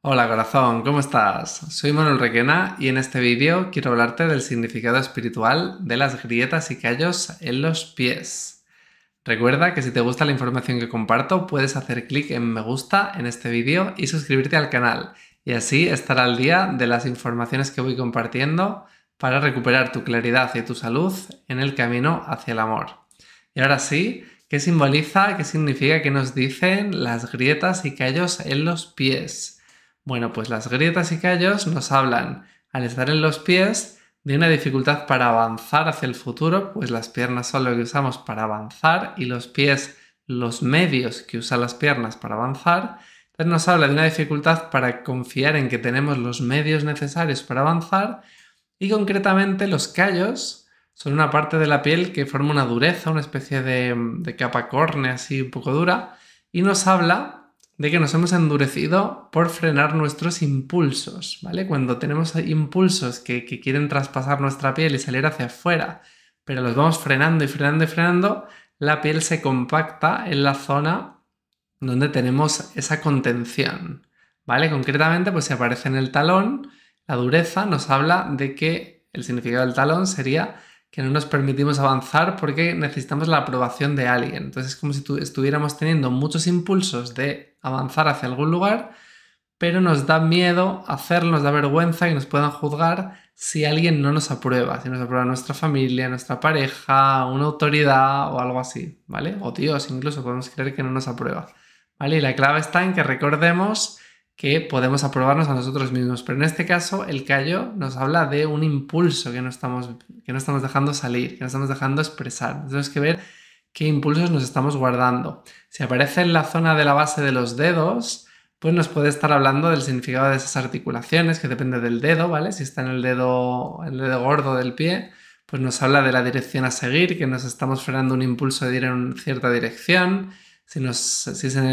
Hola corazón, ¿cómo estás? Soy Manuel Requena y en este vídeo quiero hablarte del significado espiritual de las grietas y callos en los pies. Recuerda que si te gusta la información que comparto puedes hacer clic en me gusta en este vídeo y suscribirte al canal y así estar al día de las informaciones que voy compartiendo para recuperar tu claridad y tu salud en el camino hacia el amor. Y ahora sí, ¿qué simboliza, qué significa, qué nos dicen las grietas y callos en los pies? Bueno, pues las grietas y callos nos hablan, al estar en los pies, de una dificultad para avanzar hacia el futuro, pues las piernas son lo que usamos para avanzar y los pies los medios que usan las piernas para avanzar. Entonces pues nos habla de una dificultad para confiar en que tenemos los medios necesarios para avanzar y concretamente los callos son una parte de la piel que forma una dureza, una especie de, de capa córnea así un poco dura y nos habla de que nos hemos endurecido por frenar nuestros impulsos, ¿vale? Cuando tenemos impulsos que, quieren traspasar nuestra piel y salir hacia afuera, pero los vamos frenando y frenando y frenando, la piel se compacta en la zona donde tenemos esa contención, ¿vale? Concretamente, pues si aparece en el talón, la dureza nos habla de que el significado del talón sería que no nos permitimos avanzar porque necesitamos la aprobación de alguien. Entonces es como si estuviéramos teniendo muchos impulsos de avanzar hacia algún lugar, pero nos da miedo hacerlo, nos da vergüenza y nos puedan juzgar si alguien no nos aprueba, si nos aprueba nuestra familia, nuestra pareja, una autoridad o algo así, ¿vale? O Dios, incluso podemos creer que no nos aprueba, ¿vale? Y la clave está en que recordemos que podemos aprobarnos a nosotros mismos. Pero en este caso, el callo nos habla de un impulso que no estamos, que no estamos dejando salir, que no estamos dejando expresar. Tenemos que ver qué impulsos nos estamos guardando. Si aparece en la zona de la base de los dedos, pues nos puede estar hablando del significado de esas articulaciones, que depende del dedo, ¿vale? Si está en el dedo, el dedo gordo del pie, pues nos habla de la dirección a seguir, que nos estamos frenando un impulso de ir en cierta dirección. Si, es en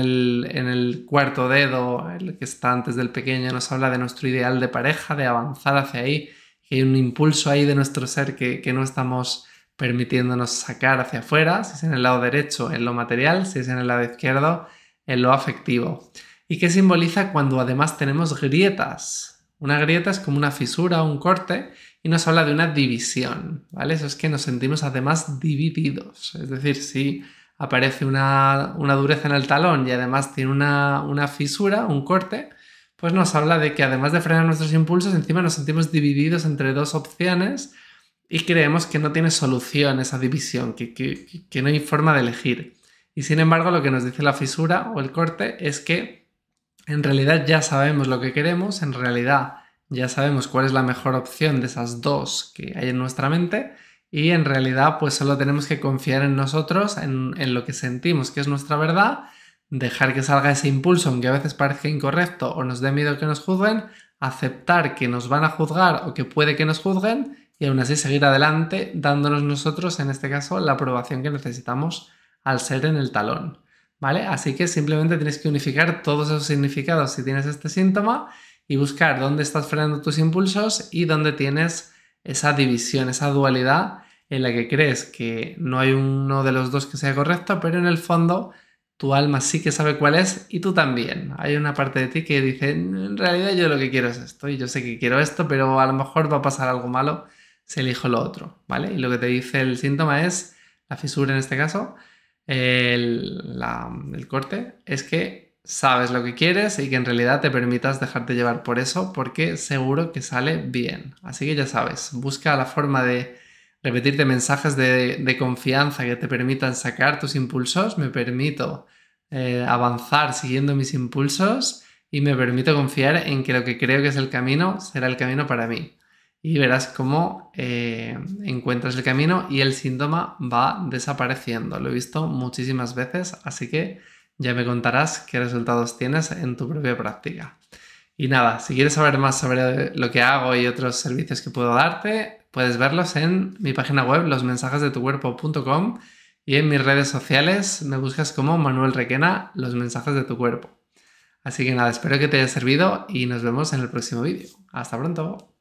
el, cuarto dedo, el que está antes del pequeño, nos habla de nuestro ideal de pareja, de avanzar hacia ahí, que hay un impulso ahí de nuestro ser que, no estamos permitiéndonos sacar hacia afuera, si es en el lado derecho en lo material, si es en el lado izquierdo en lo afectivo. ¿Y qué simboliza cuando además tenemos grietas? Una grieta es como una fisura, un corte, y nos habla de una división, ¿vale? Eso es que nos sentimos además divididos, es decir, si aparece una, dureza en el talón y además tiene una, fisura, un corte, pues nos habla de que además de frenar nuestros impulsos, encima nos sentimos divididos entre dos opciones y creemos que no tiene solución esa división, que, que no hay forma de elegir. Y sin embargo, lo que nos dice la fisura o el corte es que en realidad ya sabemos lo que queremos, en realidad ya sabemos cuál es la mejor opción de esas dos que hay en nuestra mente, y en realidad pues solo tenemos que confiar en nosotros, en, lo que sentimos que es nuestra verdad, dejar que salga ese impulso aunque a veces parezca incorrecto o nos dé miedo que nos juzguen, aceptar que nos van a juzgar o que puede que nos juzguen y aún así seguir adelante dándonos nosotros en este caso la aprobación que necesitamos al ser en el talón. ¿Vale? Así que simplemente tienes que unificar todos esos significados si tienes este síntoma y buscar dónde estás frenando tus impulsos y dónde tienes esa división, esa dualidad en la que crees que no hay uno de los dos que sea correcto, pero en el fondo tu alma sí que sabe cuál es y tú también. Hay una parte de ti que dice, en realidad yo lo que quiero es esto y yo sé que quiero esto, pero a lo mejor va a pasar algo malo si elijo lo otro, ¿vale? Y lo que te dice el síntoma es, la fisura en este caso, el, el corte, es que sabes lo que quieres y que en realidad te permitas dejarte llevar por eso porque seguro que sale bien. Así que ya sabes, busca la forma de repetirte mensajes de, confianza que te permitan sacar tus impulsos, me permito eh, avanzar siguiendo mis impulsos y me permito confiar en que lo que creo que es el camino será el camino para mí. Y verás cómo eh, encuentras el camino y el síntoma va desapareciendo. Lo he visto muchísimas veces, así que ya me contarás qué resultados tienes en tu propia práctica. Y nada, si quieres saber más sobre lo que hago y otros servicios que puedo darte, Puedes verlos en mi página web, cuerpo.com y en mis redes sociales me buscas como Manuel Requena, los mensajes de tu cuerpo. Así que nada, espero que te haya servido y nos vemos en el próximo vídeo. Hasta pronto.